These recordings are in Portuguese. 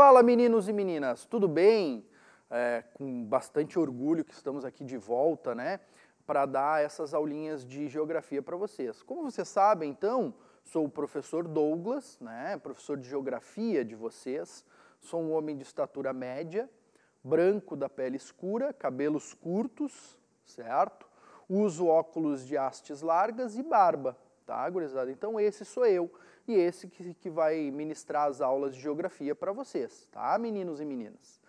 Fala meninos e meninas, tudo bem? É, com bastante orgulho que estamos aqui de volta, né, para dar essas aulinhas de geografia para vocês. Como vocês sabem, então, sou o professor Douglas, né, professor de geografia de vocês. Sou um homem de estatura média, branco da pele escura, cabelos curtos, certo? Uso óculos de hastes largas e barba, tá, gurizada? Então esse sou eu e esse que, que vai ministrar as aulas de geografia para vocês, tá, meninos e meninas?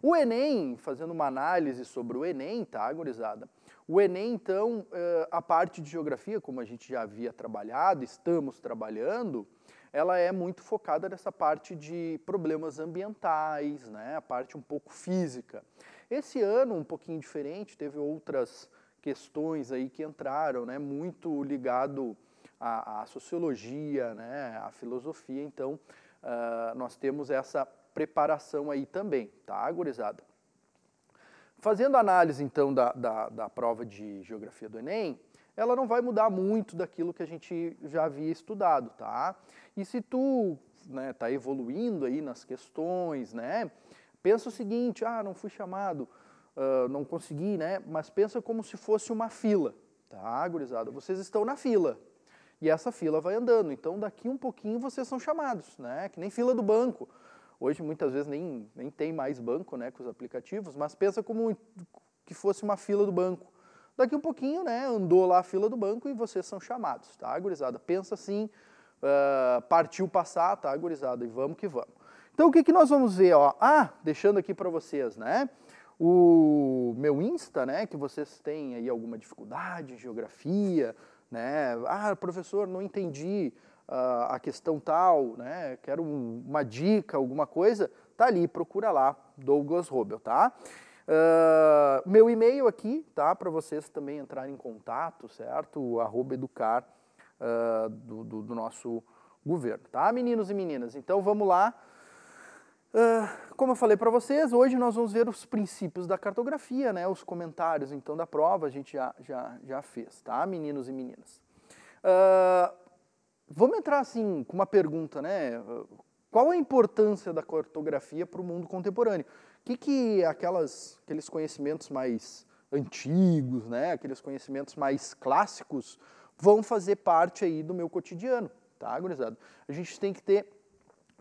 O Enem, fazendo uma análise sobre o Enem, tá, gurizada? O Enem, então, eh, a parte de geografia, como a gente já havia trabalhado, estamos trabalhando, ela é muito focada nessa parte de problemas ambientais, né, a parte um pouco física. Esse ano, um pouquinho diferente, teve outras questões aí que entraram, né, muito ligado a, a sociologia, né, a filosofia. Então, uh, nós temos essa preparação aí também, tá, gurizada? Fazendo análise, então, da, da, da prova de Geografia do Enem, ela não vai mudar muito daquilo que a gente já havia estudado, tá? E se tu né, tá evoluindo aí nas questões, né? Pensa o seguinte, ah, não fui chamado, uh, não consegui, né? Mas pensa como se fosse uma fila, tá, gurizada? Vocês estão na fila, e essa fila vai andando. Então, daqui um pouquinho vocês são chamados, né? Que nem fila do banco. Hoje, muitas vezes, nem, nem tem mais banco né, com os aplicativos, mas pensa como que fosse uma fila do banco. Daqui um pouquinho, né, andou lá a fila do banco e vocês são chamados, tá, gurizada? Pensa assim, uh, partiu passar, tá, gurizada? E vamos que vamos. Então, o que, que nós vamos ver? Ó? Ah, deixando aqui para vocês, né? O meu Insta, né, que vocês têm aí alguma dificuldade em geografia, né? Ah, professor, não entendi uh, a questão tal, né? Quero um, uma dica, alguma coisa, tá ali, procura lá, Douglas Robel, tá? Uh, meu e-mail aqui, tá? Para vocês também entrarem em contato, certo? Arroba educar uh, do, do, do nosso governo, tá, meninos e meninas? Então vamos lá. Ah, como eu falei para vocês, hoje nós vamos ver os princípios da cartografia, né, os comentários então da prova a gente já, já, já fez, tá, meninos e meninas. Uh, vamos entrar assim com uma pergunta, né? Qual a importância da cartografia para o mundo contemporâneo? O que, que aquelas, aqueles conhecimentos mais antigos, né, aqueles conhecimentos mais clássicos, vão fazer parte aí do meu cotidiano, tá, gurizada? A gente tem que ter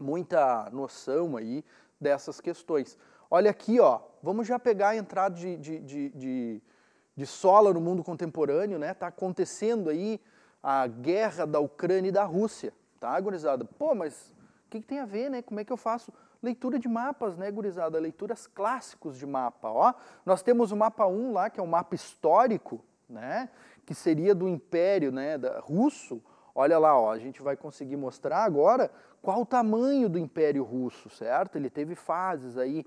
muita noção aí dessas questões. Olha aqui, ó, vamos já pegar a entrada de, de, de, de, de sola no mundo contemporâneo, né? Está acontecendo aí a guerra da Ucrânia e da Rússia, tá, gurizada? Pô, mas o que, que tem a ver, né? Como é que eu faço? leitura de mapas, né, gurizada? Leituras clássicos de mapa, ó. Nós temos o mapa 1 lá, que é um mapa histórico, né, que seria do Império, né, da, russo, Olha lá, ó, a gente vai conseguir mostrar agora qual o tamanho do Império Russo, certo? Ele teve fases aí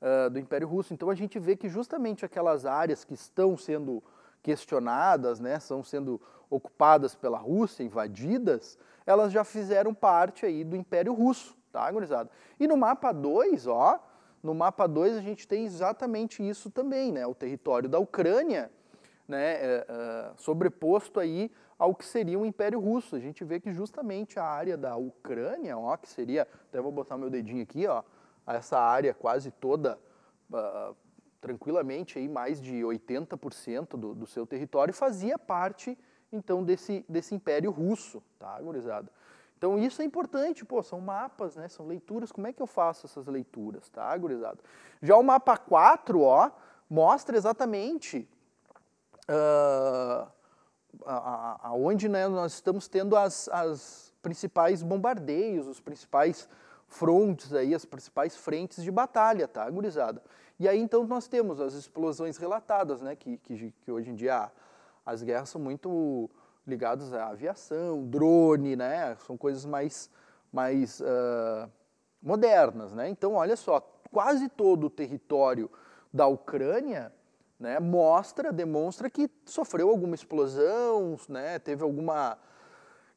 uh, do Império Russo. Então a gente vê que justamente aquelas áreas que estão sendo questionadas, né, são sendo ocupadas pela Rússia, invadidas, elas já fizeram parte aí do Império Russo, tá, gurizada? E no mapa 2, ó, no mapa 2 a gente tem exatamente isso também, né? O território da Ucrânia, né, é, sobreposto aí ao que seria um Império Russo. A gente vê que justamente a área da Ucrânia, ó, que seria, até vou botar meu dedinho aqui, ó, essa área quase toda, uh, tranquilamente, aí, mais de 80% do, do seu território, fazia parte, então, desse, desse Império Russo, tá, gurizada? Então isso é importante, pô, são mapas, né, são leituras, como é que eu faço essas leituras, tá, gurizada? Já o mapa 4, ó, mostra exatamente... Uh, aonde né, nós estamos tendo as, as principais bombardeios, os principais frontes aí, as principais frentes de batalha, tá, gurizada? E aí então nós temos as explosões relatadas, né, que, que, que hoje em dia as guerras são muito ligadas à aviação, drone, né, são coisas mais, mais uh, modernas, né? Então olha só, quase todo o território da Ucrânia né, mostra, demonstra que sofreu alguma explosão, né, teve alguma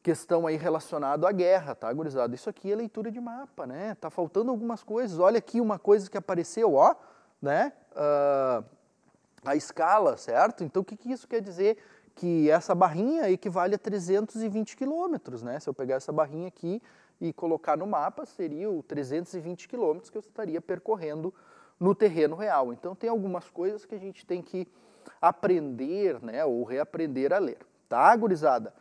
questão aí relacionada à guerra, tá, gurizada? Isso aqui é leitura de mapa, né? Tá faltando algumas coisas. Olha aqui uma coisa que apareceu, ó, né? Uh, a escala, certo? Então, o que, que isso quer dizer? Que essa barrinha equivale a 320 quilômetros, né? Se eu pegar essa barrinha aqui e colocar no mapa, seria o 320 quilômetros que eu estaria percorrendo no terreno real. Então tem algumas coisas que a gente tem que aprender, né, ou reaprender a ler. Tá, gurizada?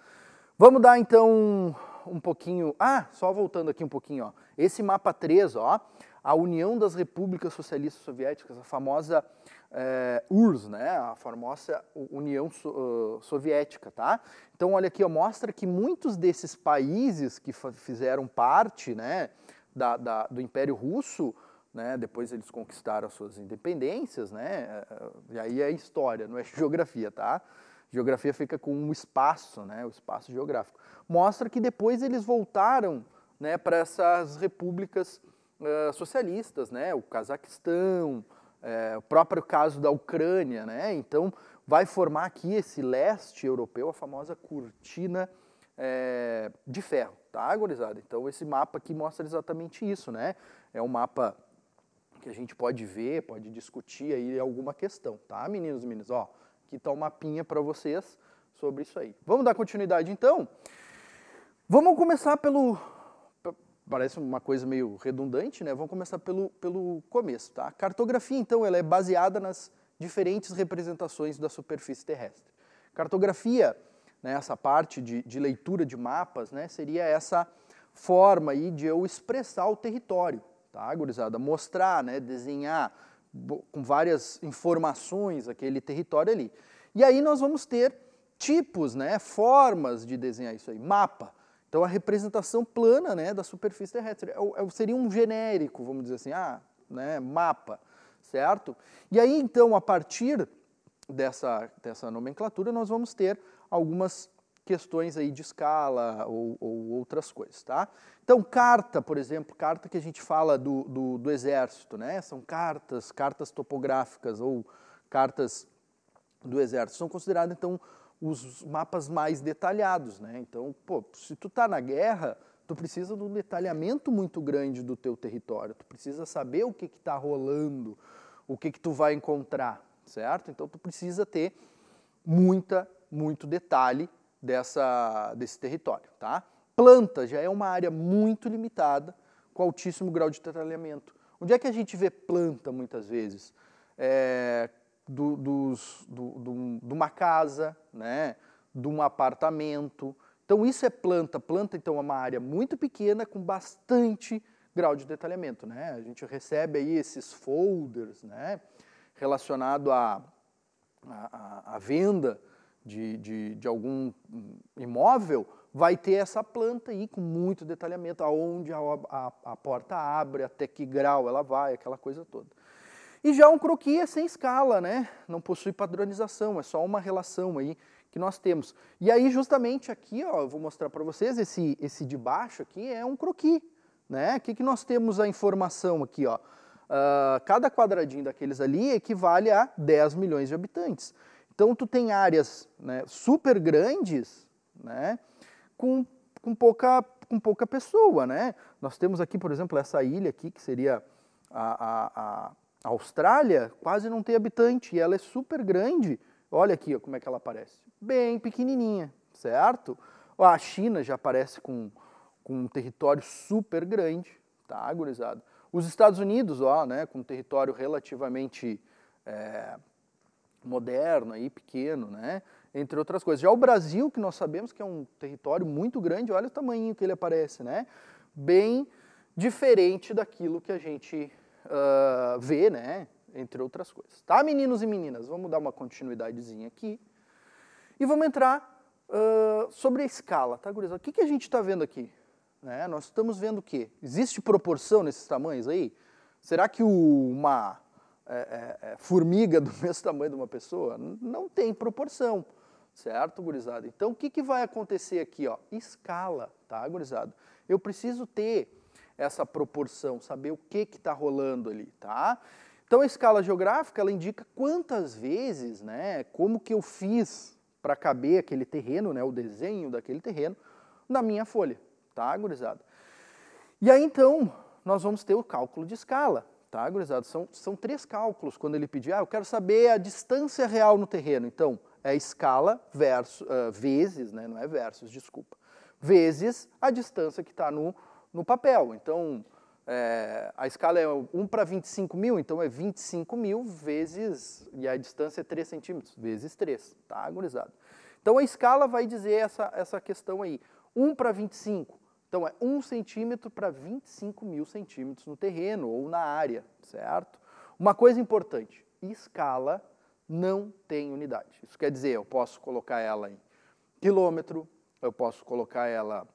Vamos dar então um, um pouquinho, ah, só voltando aqui um pouquinho, ó. Esse mapa 3, ó, a União das Repúblicas Socialistas Soviéticas, a famosa é, eh, URSS, né, a famosa União so, uh, Soviética, tá? Então, olha aqui, ó, mostra que muitos desses países que fizeram parte, né, da, da, do Império Russo, né? Depois eles conquistaram as suas independências, né? É, é, e aí é história, não é geografia, tá? Geografia fica com um espaço, né? O espaço geográfico. Mostra que depois eles voltaram, né? Para essas repúblicas uh, socialistas, né? O Cazaquistão, é, o próprio caso da Ucrânia, né? Então vai formar aqui esse leste europeu, a famosa cortina é, de ferro, tá, gurizada? Então esse mapa aqui mostra exatamente isso, né? É um mapa que a gente pode ver, pode discutir aí alguma questão, tá, meninos e meninas? Ó, aqui está uma mapinha para vocês sobre isso aí. Vamos dar continuidade então? Vamos começar pelo. Parece uma coisa meio redundante, né? Vamos começar pelo, pelo começo, tá? A cartografia, então, ela é baseada nas diferentes representações da superfície terrestre. Cartografia, né, essa parte de, de leitura de mapas, né, seria essa forma aí de eu expressar o território, tá, gurizada? Mostrar, né, desenhar com várias informações aquele território ali. E aí nós vamos ter tipos, né, formas de desenhar isso aí, mapa. Então a representação plana, né, da superfície terrestre é é seria um genérico, vamos dizer assim, ah, né, mapa, certo? E aí então a partir dessa dessa nomenclatura nós vamos ter algumas questões aí de escala ou, ou, outras coisas, tá? Então, carta, por exemplo, carta que a gente fala do, do, do exército, né? São cartas, cartas topográficas ou cartas do exército. São considerados, então, os mapas mais detalhados, né? Então, pô, se tu tá na guerra, tu precisa de um detalhamento muito grande do teu território, tu precisa saber o que que tá rolando, o que que tu vai encontrar, certo? Então, tu precisa ter muita, muito detalhe dessa, desse território. Tá? Planta já é uma área muito limitada, com altíssimo grau de detalhamento. Onde é que a gente vê planta muitas vezes? É, do, dos, do, do, de uma casa, né? de um apartamento. Então isso é planta. Planta então é uma área muito pequena com bastante grau de detalhamento, né? A gente recebe aí esses folders, né? Relacionado à, à, à venda de, de, de algum imóvel, vai ter essa planta aí com muito detalhamento, aonde a, a, a, porta abre, até que grau ela vai, aquela coisa toda. E já um croquis é sem escala, né? não possui padronização, é só uma relação aí que nós temos. E aí justamente aqui, ó, eu vou mostrar para vocês, esse, esse de baixo aqui é um croquis. Né? O que, que nós temos a informação aqui? Ó? Uh, cada quadradinho daqueles ali equivale a 10 milhões de habitantes. Então tu tem áreas né, super grandes né, com, com, pouca, com pouca pessoa. Né? Nós temos aqui, por exemplo, essa ilha aqui, que seria a, a, a Austrália, quase não tem habitante, e ela é super grande. Olha aqui ó, como é que ela aparece. Bem pequenininha, certo? a China já aparece com, com um território super grande, tá, gurizada? Os Estados Unidos, ó, né, com um território relativamente... É, moderno aí, pequeno, né? entre outras coisas. Já o Brasil, que nós sabemos que é um território muito grande, olha o tamanho que ele aparece, né? Bem diferente daquilo que a gente uh, vê, né? Entre outras coisas. Tá, meninos e meninas? Vamos dar uma continuidadezinha aqui. E vamos entrar uh, sobre a escala, tá, gurizada? O que, que a gente está vendo aqui? Né? Nós estamos vendo o quê? Existe proporção nesses tamanhos aí? Será que uma é, é, é, formiga do mesmo tamanho de uma pessoa? Não tem proporção, certo, gurizada? Então, o que, que vai acontecer aqui? Ó? Escala, tá, gurizada? Eu preciso ter essa proporção, saber o que está rolando ali, tá? Então, a escala geográfica, ela indica quantas vezes, né, como que eu fiz para caber aquele terreno, né, o desenho daquele terreno, na minha folha, tá, gurizada? E aí, então, nós vamos ter o cálculo de escala, tá, gurizada? São, são três cálculos quando ele pedir, ah, eu quero saber a distância real no terreno. Então, é escala versus, uh, vezes, né, não é versus, desculpa, vezes a distância que está no, no papel. Então, é, a escala é 1 para 25 mil, então é 25 mil vezes, e a distância é 3 centímetros, vezes 3, tá, gurizada? Então, a escala vai dizer essa, essa questão aí. 1 para 25, então, é 1 centímetro para 25 mil centímetros no terreno ou na área, certo? Uma coisa importante, escala não tem unidade. Isso quer dizer, eu posso colocar ela em quilômetro, eu posso colocar ela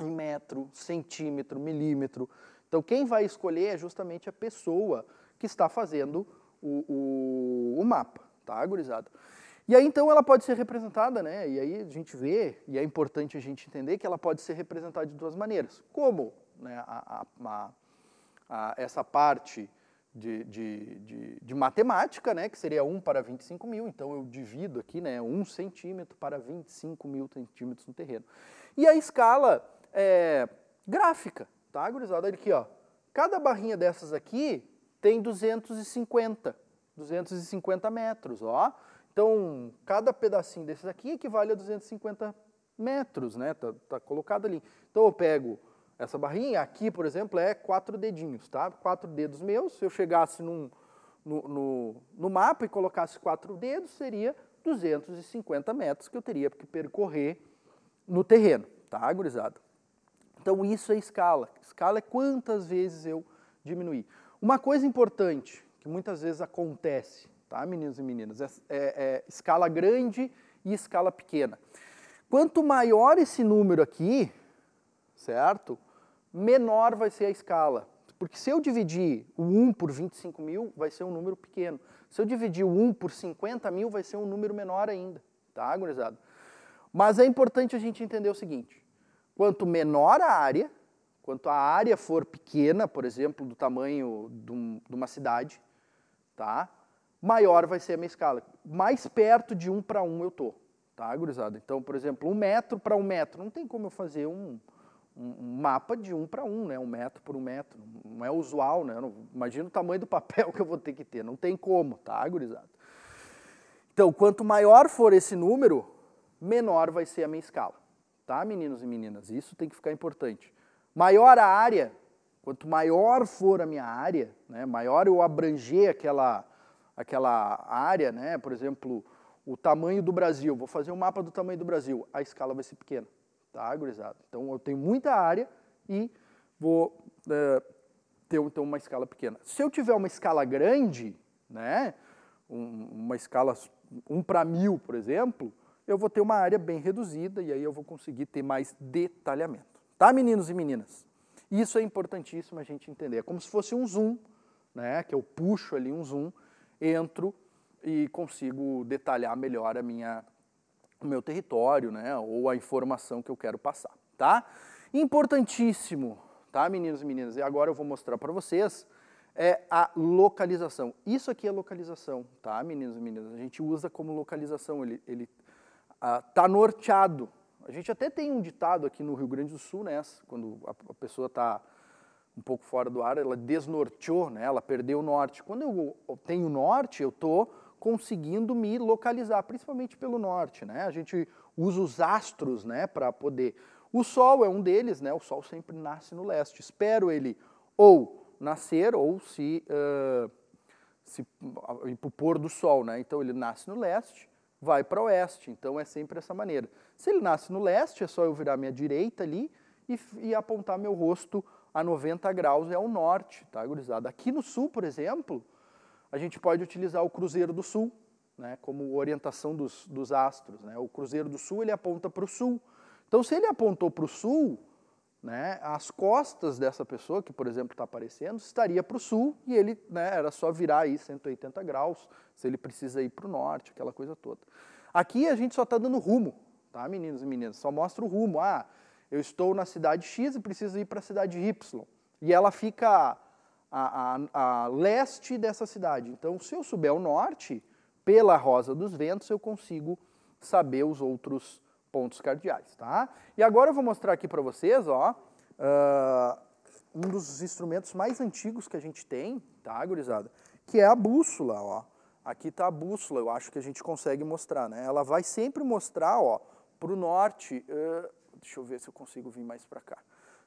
em metro, centímetro, milímetro. Então, quem vai escolher é justamente a pessoa que está fazendo o, o, o mapa, tá, gurizada? E aí então ela pode ser representada, né? E aí a gente vê, e é importante a gente entender que ela pode ser representada de duas maneiras. Como né, a, a, a, essa parte de, de, de, de, matemática, né, que seria 1 para 25 mil, então eu divido aqui né, 1 centímetro para 25 mil centímetros no terreno. E a escala é, gráfica, tá, gurizada? Aqui, ó, cada barrinha dessas aqui tem 250, 250 metros, ó. Então, cada pedacinho desses aqui equivale a 250 metros, né? Tá, tá colocado ali. Então, eu pego essa barrinha, aqui, por exemplo, é quatro dedinhos, tá? Quatro dedos meus. Se eu chegasse num, no, no, no mapa e colocasse quatro dedos, seria 250 metros que eu teria que percorrer no terreno, tá, gurizada? Então, isso é escala. Escala é quantas vezes eu diminuir. Uma coisa importante que muitas vezes acontece tá, meninos e meninas? É, é, é escala grande e escala pequena. Quanto maior esse número aqui, certo? Menor vai ser a escala. Porque se eu dividir o 1 por 25 mil, vai ser um número pequeno. Se eu dividir o 1 por 50 mil, vai ser um número menor ainda, tá, gurizada? Mas é importante a gente entender o seguinte, quanto menor a área, quanto a área for pequena, por exemplo, do tamanho de uma cidade, tá? maior vai ser a minha escala. Mais perto de um para um eu tô, tá, gurizada? Então, por exemplo, um metro para um metro, não tem como eu fazer um, um mapa de um para um, né? Um metro por um metro, não é usual, né? imagina o tamanho do papel que eu vou ter que ter, não tem como, tá, gurizada? Então, quanto maior for esse número, menor vai ser a minha escala, tá, meninos e meninas? Isso tem que ficar importante. Maior a área, quanto maior for a minha área, né? Maior eu abranger aquela aquela área, né? por exemplo, o tamanho do Brasil, vou fazer um mapa do tamanho do Brasil, a escala vai ser pequena, tá, gurizada? Então eu tenho muita área e vou é, ter então uma escala pequena. Se eu tiver uma escala grande, né, um, uma escala 1 um para mil, por exemplo, eu vou ter uma área bem reduzida e aí eu vou conseguir ter mais detalhamento. Tá, meninos e meninas? Isso é importantíssimo a gente entender. É como se fosse um zoom, né, que eu puxo ali um zoom entro e consigo detalhar melhor a minha, o meu território, né, ou a informação que eu quero passar, tá? Importantíssimo, tá, meninos e meninas? E agora eu vou mostrar para vocês é a localização. Isso aqui é localização, tá, meninos e meninas? A gente usa como localização, ele, ele ah, tá norteado. A gente até tem um ditado aqui no Rio Grande do Sul, né, quando a, a pessoa está um pouco fora do ar, ela desnorteou, né? ela perdeu o norte. Quando eu tenho norte, eu estou conseguindo me localizar, principalmente pelo norte. Né? A gente usa os astros né, para poder. O Sol é um deles, né? o Sol sempre nasce no leste. Espero ele ou nascer ou se, uh, se ir para o pôr do Sol. Né? Então ele nasce no leste, vai para o oeste. Então é sempre essa maneira. Se ele nasce no leste, é só eu virar minha direita ali e, e apontar meu rosto a 90 graus é o norte, tá, gurizada? Aqui no sul, por exemplo, a gente pode utilizar o Cruzeiro do Sul, né, como orientação dos, dos astros. Né? O Cruzeiro do Sul ele aponta para o sul. Então, se ele apontou para o sul, né, as costas dessa pessoa, que por exemplo está aparecendo, estaria para o sul e ele né, era só virar aí 180 graus, se ele precisa ir para o norte, aquela coisa toda. Aqui a gente só está dando rumo, tá, meninos e meninas? Só mostra o rumo. Ah, eu estou na cidade X e preciso ir para a cidade Y. E ela fica a, a, a, leste dessa cidade. Então, se eu souber ao norte, pela Rosa dos Ventos, eu consigo saber os outros pontos cardeais. Tá? E agora eu vou mostrar aqui para vocês ó, uh, um dos instrumentos mais antigos que a gente tem, tá, gurizada? Que é a bússola. Ó. Aqui está a bússola, eu acho que a gente consegue mostrar. Né? Ela vai sempre mostrar para o norte. Uh, Deixa eu ver se eu consigo vir mais para cá.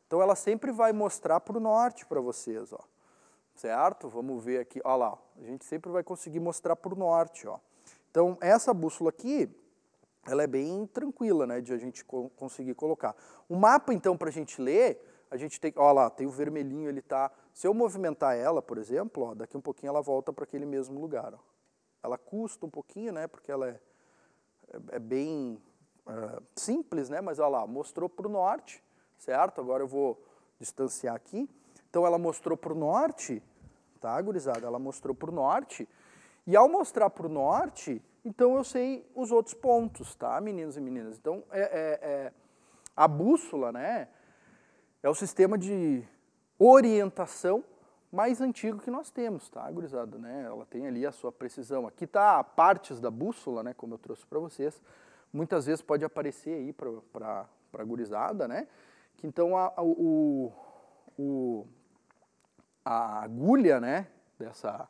Então ela sempre vai mostrar para o norte para vocês, ó. Certo? Vamos ver aqui, ó lá, a gente sempre vai conseguir mostrar para o norte, ó. Então essa bússola aqui, ela é bem tranquila, né, de a gente co conseguir colocar. O mapa então para a gente ler, a gente tem, ó lá, tem o vermelhinho, ele tá, se eu movimentar ela, por exemplo, ó, daqui um pouquinho ela volta para aquele mesmo lugar, ó. Ela custa um pouquinho, né, porque ela é, é, é bem ah, simples, né? mas olha lá, mostrou para o norte, certo? Agora eu vou distanciar aqui. Então ela mostrou para o norte, tá, gurizada? Ela mostrou para o norte. E ao mostrar para o norte, então eu sei os outros pontos, tá, meninos e meninas? Então é, é, é a bússola, né? É o sistema de orientação mais antigo que nós temos, tá, gurizada? Né? Ela tem ali a sua precisão. Aqui tá partes da bússola, né, como eu trouxe para vocês muitas vezes pode aparecer aí para a gurizada, né? Que então a, a, o, o, a agulha, né, dessa,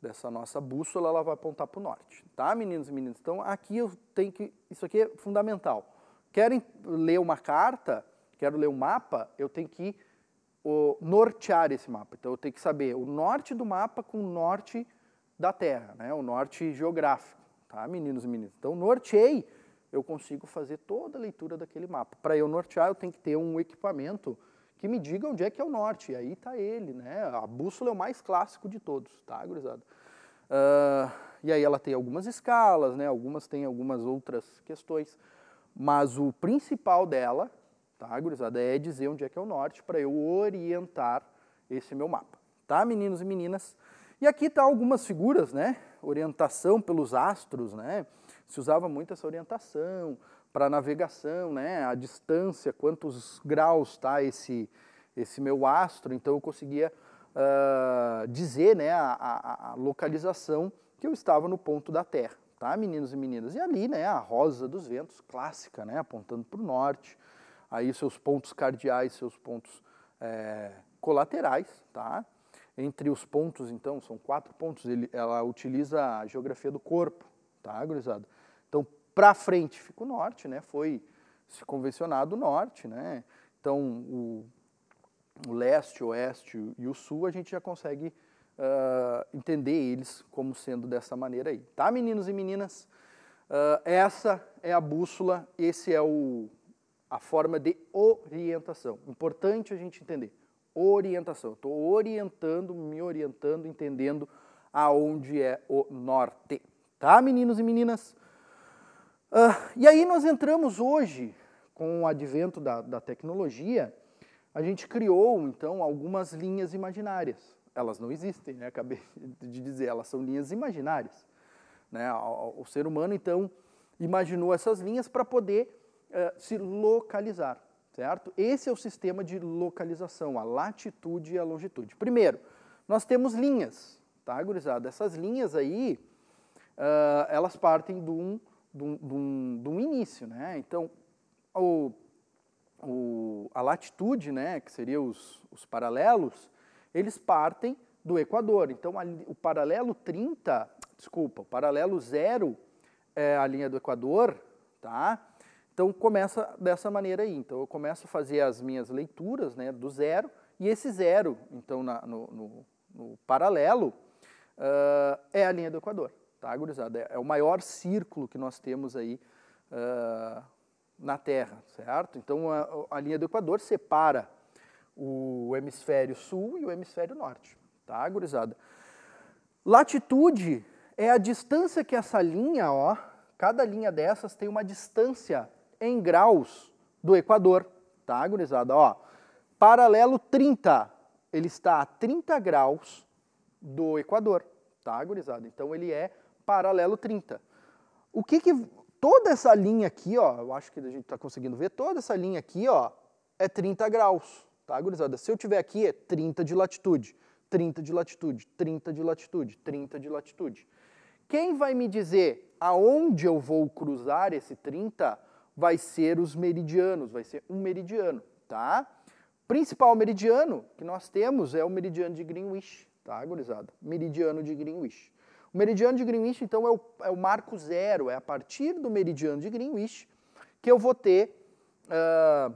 dessa nossa bússola, ela vai apontar para o norte, tá, meninos e meninas? Então aqui eu tenho que, isso aqui é fundamental. Querem ler uma carta, quero ler um mapa, eu tenho que o, nortear esse mapa. Então eu tenho que saber o norte do mapa com o norte da Terra, né, o norte geográfico, tá, meninos e meninas? Então norteei eu consigo fazer toda a leitura daquele mapa. Para eu nortear, eu tenho que ter um equipamento que me diga onde é que é o norte. E aí está ele, né? A bússola é o mais clássico de todos, tá, gurizada? Uh, e aí ela tem algumas escalas, né? Algumas têm algumas outras questões. Mas o principal dela, tá, gurizada, é dizer onde é que é o norte para eu orientar esse meu mapa. Tá, meninos e meninas? E aqui tá algumas figuras, né? Orientação pelos astros, né? se usava muito essa orientação para navegação, né? A distância, quantos graus está esse, esse meu astro, então eu conseguia uh, dizer né, a, a, a, localização que eu estava no ponto da Terra, tá, meninos e meninas? E ali, né, a rosa dos ventos, clássica, né, apontando para o norte, aí seus pontos cardeais, seus pontos é, colaterais, tá? Entre os pontos, então, são quatro pontos, ele, ela utiliza a geografia do corpo, tá, gurizada? Então, para frente fica o norte, né? Foi se convencionado o norte, né? Então, o, o leste, o oeste e o sul, a gente já consegue uh, entender eles como sendo dessa maneira aí. Tá, meninos e meninas? Uh, essa é a bússola, esse é o, a forma de orientação. Importante a gente entender. Orientação. Estou orientando, me orientando, entendendo aonde é o norte. Tá, meninos e meninas? Uh, e aí nós entramos hoje, com o advento da, da tecnologia, a gente criou, então, algumas linhas imaginárias. Elas não existem, né? Acabei de dizer, elas são linhas imaginárias. Né? O, o ser humano, então, imaginou essas linhas para poder uh, se localizar, certo? Esse é o sistema de localização, a latitude e a longitude. Primeiro, nós temos linhas, tá, gurizada? Essas linhas aí uh, elas partem de um, de, um, de um, início. Né? Então, o, o, a latitude, né, que seria os, os paralelos, eles partem do Equador. Então, a, o paralelo 30, desculpa, o paralelo zero é a linha do Equador, tá? Então, começa dessa maneira aí. Então, eu começo a fazer as minhas leituras né, do zero, e esse zero, então, na, no, no, no, paralelo, uh, é a linha do Equador. Tá, gurizada? É, é o maior círculo que nós temos aí uh, na Terra, certo? Então a, a, linha do Equador separa o hemisfério sul e o hemisfério norte, tá, gurizada? Latitude é a distância que essa linha, ó, cada linha dessas tem uma distância em graus do Equador, tá, gurizada? Ó, paralelo 30, ele está a 30 graus do Equador, tá, gurizada? Então ele é paralelo 30. O que que toda essa linha aqui, ó, eu acho que a gente está conseguindo ver, toda essa linha aqui, ó, é 30 graus, tá, gurizada? Se eu tiver aqui, é 30 de latitude, 30 de latitude, 30 de latitude, 30 de latitude. Quem vai me dizer aonde eu vou cruzar esse 30 vai ser os meridianos, vai ser um meridiano, tá? Principal meridiano que nós temos é o meridiano de Greenwich, tá, gurizada? Meridiano de Greenwich. O meridiano de Greenwich, então, é o, é o marco zero, é a partir do meridiano de Greenwich que eu vou ter uh,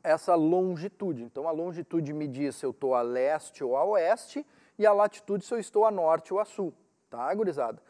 essa longitude. Então, a longitude me diz se eu estou a leste ou a oeste e a latitude se eu estou a norte ou a sul, tá, gurizada?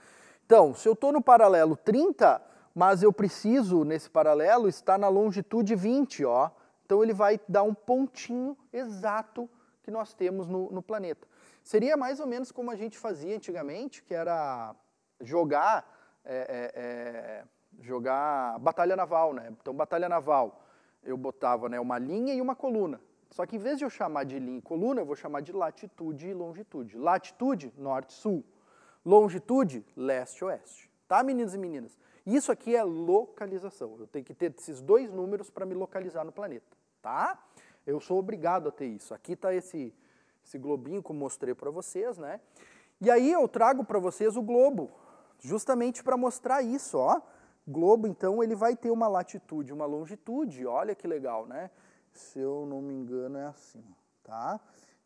Então, se eu estou no paralelo 30, mas eu preciso, nesse paralelo, estar na longitude 20, ó. Então, ele vai dar um pontinho exato que nós temos no, no planeta. Seria mais ou menos como a gente fazia antigamente, que era jogar, é, é, é, jogar batalha naval, né? Então, batalha naval, eu botava né, uma linha e uma coluna. Só que em vez de eu chamar de linha e coluna, eu vou chamar de latitude e longitude. Latitude, norte-sul. Longitude, leste-oeste. Tá, meninos e meninas? Isso aqui é localização. Eu tenho que ter esses dois números para me localizar no planeta, tá? Eu sou obrigado a ter isso. Aqui está esse esse globinho que eu mostrei para vocês, né? E aí eu trago para vocês o globo, justamente para mostrar isso, ó. Globo, então, ele vai ter uma latitude, uma longitude, olha que legal, né? Se eu não me engano é assim, tá?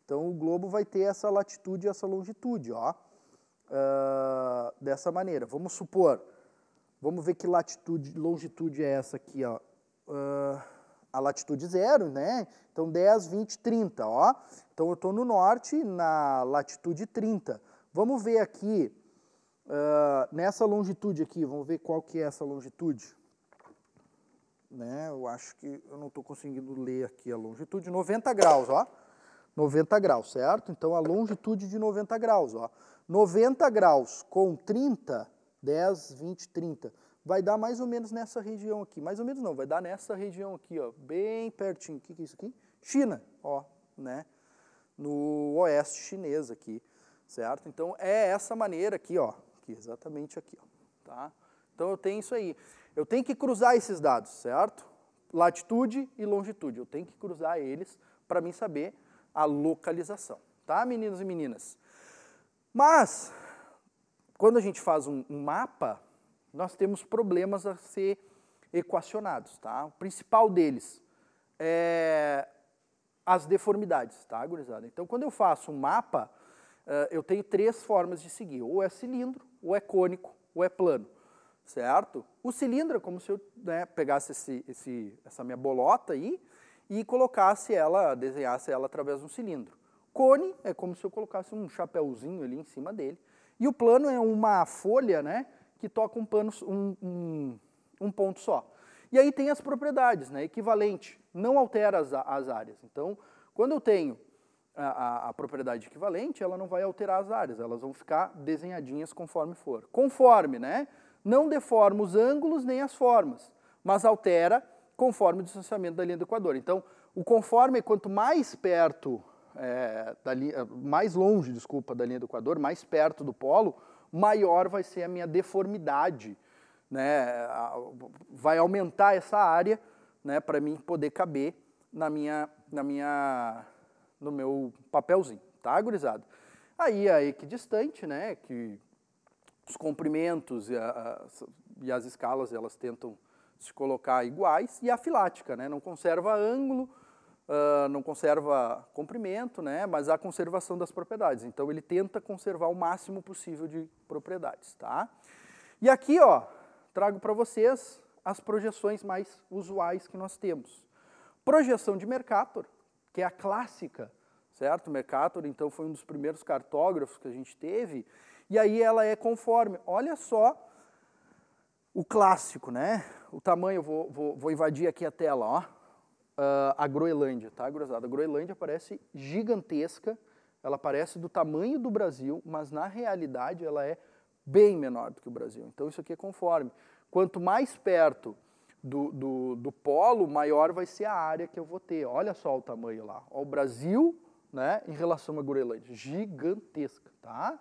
Então o globo vai ter essa latitude e essa longitude, ó. Uh, dessa maneira. Vamos supor, vamos ver que latitude, longitude é essa aqui, ó. Uh, a latitude zero, né? Então 10, 20, 30, ó. Então eu estou no norte, na latitude 30. Vamos ver aqui, uh, nessa longitude aqui, vamos ver qual que é essa longitude. Né? Eu acho que eu não estou conseguindo ler aqui a longitude, 90 graus, ó. 90 graus, certo? Então a longitude de 90 graus, ó. 90 graus com 30, 10, 20, 30 vai dar mais ou menos nessa região aqui. Mais ou menos não, vai dar nessa região aqui, ó, bem pertinho. O que, que é isso aqui? China, ó, né? No oeste chinês aqui, certo? Então é essa maneira aqui, ó, aqui, exatamente aqui, ó, tá? Então eu tenho isso aí. Eu tenho que cruzar esses dados, certo? Latitude e longitude. Eu tenho que cruzar eles para mim saber a localização, tá, meninos e meninas? Mas quando a gente faz um mapa, nós temos problemas a ser equacionados, tá? O principal deles é as deformidades, tá, gurizada? Então, quando eu faço um mapa, eh, eu tenho três formas de seguir. Ou é cilindro, ou é cônico, ou é plano, certo? O cilindro é como se eu né, pegasse esse, esse, essa minha bolota aí e colocasse ela, desenhasse ela através de um cilindro. Cone é como se eu colocasse um chapéuzinho ali em cima dele. E o plano é uma folha, né? que toca um, pano, um, um, um ponto só. E aí tem as propriedades, né? equivalente, não altera as, as áreas. Então, quando eu tenho a, a, a, propriedade equivalente, ela não vai alterar as áreas, elas vão ficar desenhadinhas conforme for. Conforme, né? Não deforma os ângulos nem as formas, mas altera conforme o distanciamento da linha do equador. Então, o conforme é quanto mais perto, é, da linha, é, mais longe, desculpa, da linha do equador, mais perto do polo, maior vai ser a minha deformidade, né? Vai aumentar essa área, né, para mim poder caber na minha na minha no meu papelzinho, tá, gurizada? Aí a equidistante, né, que os comprimentos e, a, e as escalas elas tentam se colocar iguais e a filática, né? Não conserva ângulo, uh, não conserva comprimento, né, mas a conservação das propriedades. Então ele tenta conservar o máximo possível de propriedades. Tá? E aqui ó, trago para vocês as projeções mais usuais que nós temos. Projeção de Mercator, que é a clássica, certo? Mercator, então, foi um dos primeiros cartógrafos que a gente teve, e aí ela é conforme. Olha só o clássico, né? O tamanho, vou, vou, vou invadir aqui a tela, ó uh, a Groenlândia, tá, A Groenlândia parece gigantesca, ela parece do tamanho do Brasil, mas na realidade ela é bem menor do que o Brasil. Então isso aqui é conforme. Quanto mais perto do, do, do polo, maior vai ser a área que eu vou ter. Olha só o tamanho lá. Ó, o Brasil né, em relação à Groenlândia, gigantesca, tá?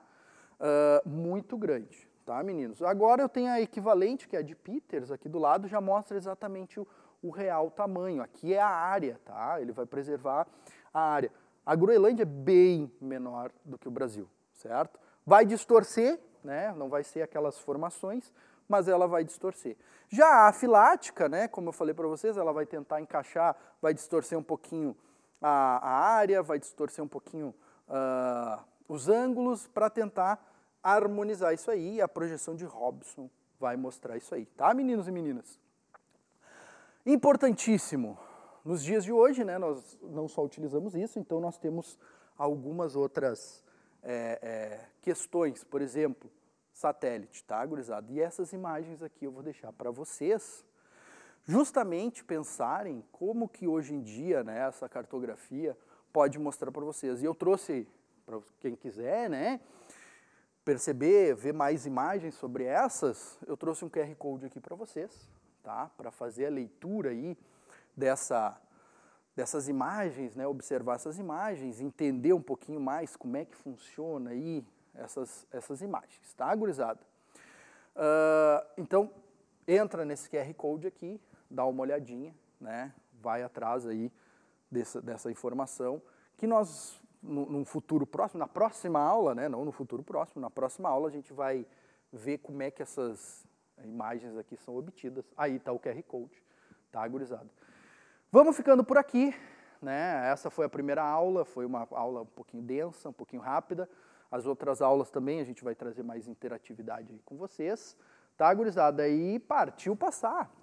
Uh, muito grande, tá, meninos? Agora eu tenho a equivalente, que é a de Peters, aqui do lado, já mostra exatamente o, o real tamanho. Aqui é a área, tá? Ele vai preservar a área. A Groenlândia é bem menor do que o Brasil, certo? Vai distorcer, né? Não vai ser aquelas formações, mas ela vai distorcer. Já a filática, né? Como eu falei para vocês, ela vai tentar encaixar, vai distorcer um pouquinho a, a área, vai distorcer um pouquinho uh, os ângulos para tentar harmonizar isso aí. E a projeção de Robson vai mostrar isso aí, tá, meninos e meninas? Importantíssimo. Nos dias de hoje, né, nós não só utilizamos isso, então nós temos algumas outras é, é, questões, por exemplo, satélite, tá, gurizada? E essas imagens aqui eu vou deixar para vocês, justamente pensarem como que hoje em dia, né, essa cartografia pode mostrar para vocês. E eu trouxe para quem quiser, né, perceber, ver mais imagens sobre essas, eu trouxe um QR Code aqui para vocês, tá? para fazer a leitura aí dessa, dessas imagens, né? observar essas imagens, entender um pouquinho mais como é que funciona aí essas, essas imagens, tá, gurizada? Uh, então, entra nesse QR Code aqui, dá uma olhadinha, né? vai atrás aí dessa, dessa informação, que nós, no, num futuro próximo, na próxima aula, né? não no futuro próximo, na próxima aula a gente vai ver como é que essas né, imagens aqui são obtidas. Aí está o QR Code, tá, gurizada? Vamos ficando por aqui. Né? Essa foi a primeira aula, foi uma aula um pouquinho densa, um pouquinho rápida. As outras aulas também a gente vai trazer mais interatividade com vocês. Tá, gurizada? E partiu passar!